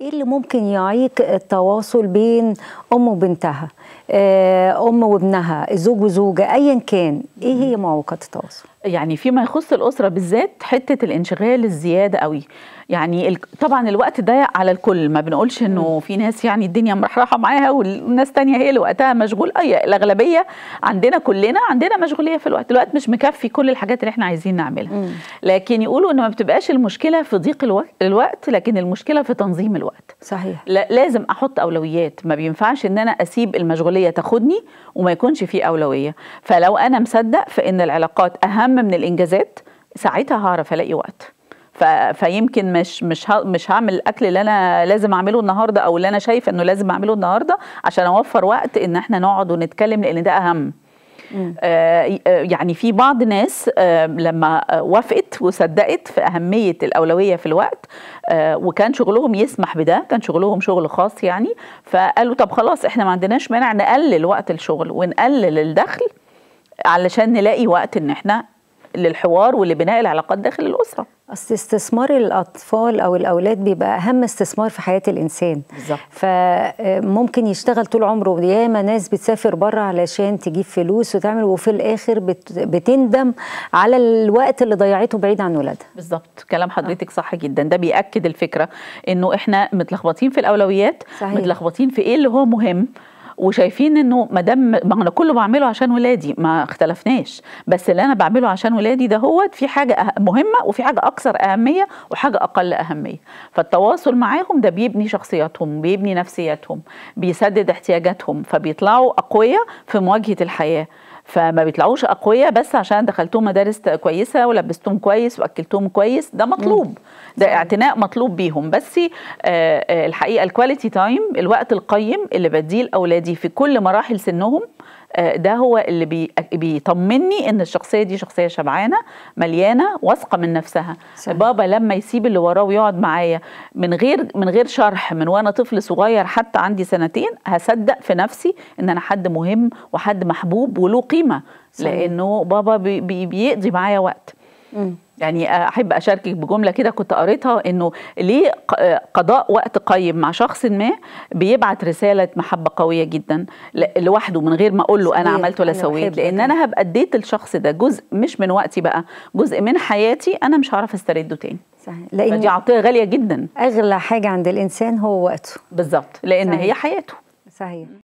ايه اللي ممكن يعيق التواصل بين ام وبنتها آه، ام وابنها زوج وزوجه ايا كان ايه هي معوقات التواصل يعني فيما يخص الاسره بالذات حته الانشغال الزياده قوي يعني طبعا الوقت ضيق على الكل ما بنقولش انه في ناس يعني الدنيا مرحرحه معاها والناس تانية هي اللي وقتها مشغول اي الاغلبيه عندنا كلنا عندنا مشغوليه في الوقت الوقت مش مكفي كل الحاجات اللي احنا عايزين نعملها لكن يقولوا انه ما بتبقاش المشكله في ضيق الوقت, الوقت لكن المشكله في تنظيم الوقت صحيح لا لازم احط اولويات ما بينفعش ان انا اسيب المشغوليه تاخدني وما يكونش في اولويه فلو انا مصدق فان العلاقات اهم من الانجازات ساعتها هعرف الاقي وقت ف... فيمكن مش مش ه... مش هعمل الاكل اللي انا لازم اعمله النهارده او اللي انا شايفه انه لازم اعمله النهارده عشان اوفر وقت ان احنا نقعد ونتكلم لان ده اهم آه،, آه يعني في بعض ناس آه لما وافقت وصدقت في أهمية الأولوية في الوقت آه وكان شغلهم يسمح بده كان شغلهم شغل خاص يعني فقالوا طب خلاص احنا ما عندناش مانع نقلل وقت الشغل ونقلل الدخل علشان نلاقي وقت ان احنا للحوار ولبناء العلاقات داخل الاسره اصل استثمار الاطفال او الاولاد بيبقى اهم استثمار في حياه الانسان بالزبط. فممكن آه، يشتغل طول عمره ياما ناس بتسافر بره علشان تجيب فلوس وتعمل وفي الاخر بتندم على الوقت اللي ضيعته بعيد عن ولادها بالظبط كلام آه. حضرتك صح جدا ده بياكد الفكره انه احنا متلخبطين في الاولويات صحيح. متلخبطين في ايه اللي هو مهم وشايفين انه ما دام ما انا كله بعمله عشان ولادي ما اختلفناش بس اللي انا بعمله عشان ولادي ده هو في حاجه أه-، مهمه وفي حاجه اكثر اهميه وحاجه اقل اهميه فالتواصل معاهم ده بيبني شخصياتهم بيبني نفسياتهم بيسدد احتياجاتهم فبيطلعوا اقوياء في مواجهه الحياه فما بيطلعوش اقوياء بس عشان دخلتهم مدارس كويسه ولبستهم كويس واكلتهم كويس ده مطلوب ده اعتناء مطلوب بيهم بس آه، آه، الحقيقه الكواليتي تايم الوقت القيم اللي بديه لاولادي في كل مراحل سنهم آه، ده هو اللي بيطمني ان الشخصيه دي شخصيه شبعانه مليانه واثقه من نفسها صحيح. بابا لما يسيب اللي وراه ويقعد معايا من غير من غير شرح من وانا طفل صغير حتى عندي سنتين هصدق في نفسي ان انا حد مهم وحد محبوب وله قيمه صحيح. لانه بابا بي بيقضي معايا وقت م. يعني احب اشاركك بجمله كده كنت قريتها انه ليه قضاء وقت قيم مع شخص ما بيبعت رساله محبه قويه جدا لوحده من غير ما اقول له انا عملت ولا سويت لان انا هبقى اديت الشخص ده جزء مش من وقتي بقى جزء من حياتي انا مش هعرف استرده تاني صحيح لان دي عطيه غاليه جدا اغلى حاجه عند الانسان هو وقته بالظبط لان صحيح. هي حياته صحيح